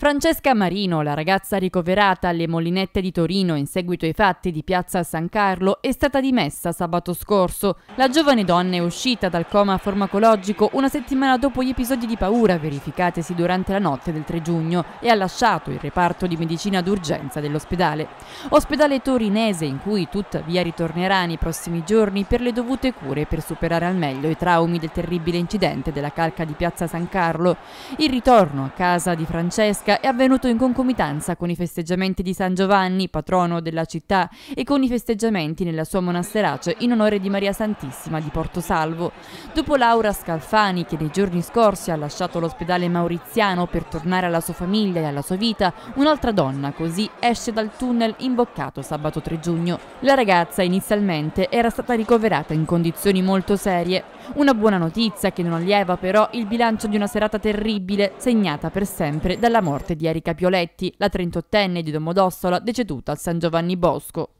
Francesca Marino, la ragazza ricoverata alle Molinette di Torino in seguito ai fatti di Piazza San Carlo, è stata dimessa sabato scorso. La giovane donna è uscita dal coma farmacologico una settimana dopo gli episodi di paura verificatesi durante la notte del 3 giugno e ha lasciato il reparto di medicina d'urgenza dell'ospedale. Ospedale torinese in cui tuttavia ritornerà nei prossimi giorni per le dovute cure per superare al meglio i traumi del terribile incidente della calca di Piazza San Carlo. Il ritorno a casa di Francesca Francesca è avvenuto in concomitanza con i festeggiamenti di San Giovanni, patrono della città, e con i festeggiamenti nella sua monasterace in onore di Maria Santissima di Porto Salvo. Dopo Laura Scalfani, che nei giorni scorsi ha lasciato l'ospedale mauriziano per tornare alla sua famiglia e alla sua vita, un'altra donna così esce dal tunnel imboccato sabato 3 giugno. La ragazza inizialmente era stata ricoverata in condizioni molto serie, una buona notizia che non allieva però il bilancio di una serata terribile segnata per sempre dalla morte di Erika Pioletti, la 38enne di Domodossola deceduta al San Giovanni Bosco.